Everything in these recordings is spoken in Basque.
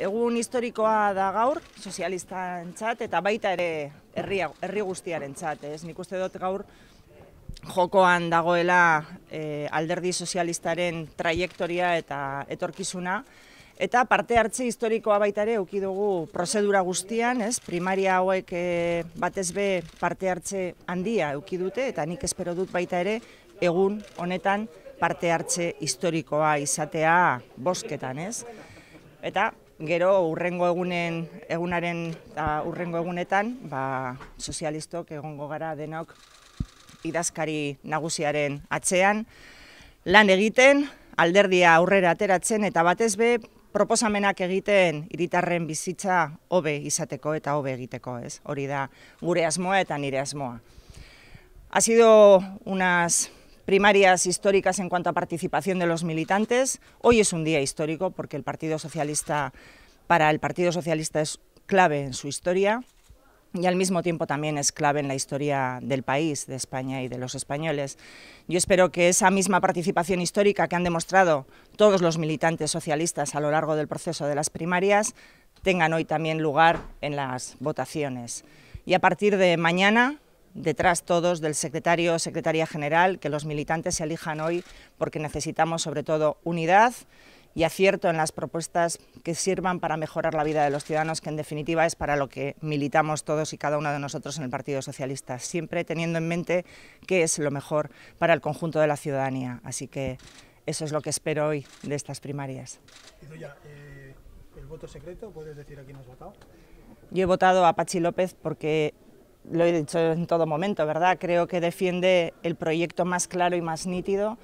egun historikoa da gaur, sozialistan txat, eta baita ere herri, herri guztiaren txat, ez nik uste dut gaur jokoan dagoela e, alderdi sozialistaren trajektoria eta etorkizuna, eta parte hartze historikoa baita ere euki dugu prozedura guztian, ez? primaria hauek e, batez be parte hartze handia euki dute, eta nik espero dut baita ere egun honetan parte hartze historikoa izatea bosketan, ez? Eta Gero urrengo egunen egunaren eta urrengo egunetan, ba, sozialistok egongo gara denok idazkari nagusiaren atzean lan egiten, alderdia aurrera ateratzen eta batez be proposamenak egiten hiritarren bizitza hobe izateko eta hobe egiteko, ez? Hori da gure asmoa eta nire asmoa. Ha sido unas primarias históricas en cuanto a participación de los militantes. Hoy es un día histórico porque el Partido Socialista, para el Partido Socialista es clave en su historia y al mismo tiempo también es clave en la historia del país, de España y de los españoles. Yo espero que esa misma participación histórica que han demostrado todos los militantes socialistas a lo largo del proceso de las primarias tengan hoy también lugar en las votaciones. Y a partir de mañana detrás todos del secretario o secretaria general, que los militantes se elijan hoy porque necesitamos sobre todo unidad y acierto en las propuestas que sirvan para mejorar la vida de los ciudadanos, que en definitiva es para lo que militamos todos y cada uno de nosotros en el Partido Socialista, siempre teniendo en mente qué es lo mejor para el conjunto de la ciudadanía. Así que eso es lo que espero hoy de estas primarias. eh, ¿el voto secreto? ¿Puedes decir a quién has votado? Yo he votado a Pachi López porque lo he dicho en todo momento, ¿verdad? Creo que defiende el proyecto más claro y más nítido,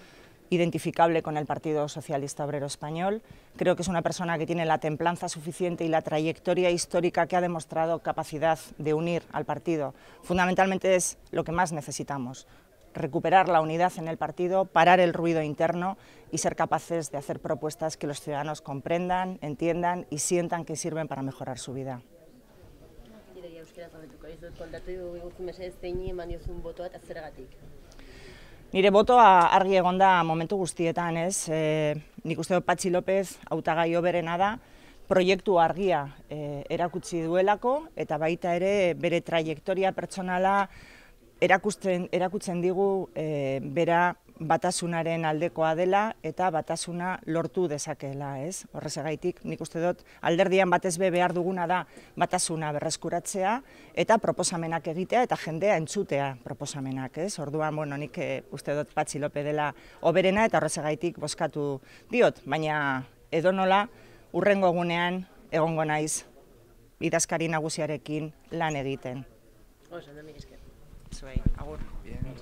identificable con el Partido Socialista Obrero Español. Creo que es una persona que tiene la templanza suficiente y la trayectoria histórica que ha demostrado capacidad de unir al partido. Fundamentalmente es lo que más necesitamos, recuperar la unidad en el partido, parar el ruido interno y ser capaces de hacer propuestas que los ciudadanos comprendan, entiendan y sientan que sirven para mejorar su vida. euskera zabetuko dut kontatu guztu mesez zeini eman diozun botoa eta zer Nire botoa argi egon da momentu guztietan, ez? E, nik uste dut Patxi López autagai oberena da, proiektu argia eh, erakutsi duelako, eta baita ere bere trajektoria pertsonala erakusten, erakutzen digu e, bera batasunaren aldekoa dela eta batasuna lortu dezakela, ez? Horrezagaitik nik uste dut alderdian batez be behar duguna da batasuna berreskuratzea eta proposamenak egitea eta jendea entzutea proposamenak, ez? Orduan, bueno, nik eh, uste dut patxi lope dela oberena eta horrezagaitik bozkatu diot, baina edonola, urrengo egunean egongo naiz idazkari nagusiarekin lan egiten. So I would. yeah.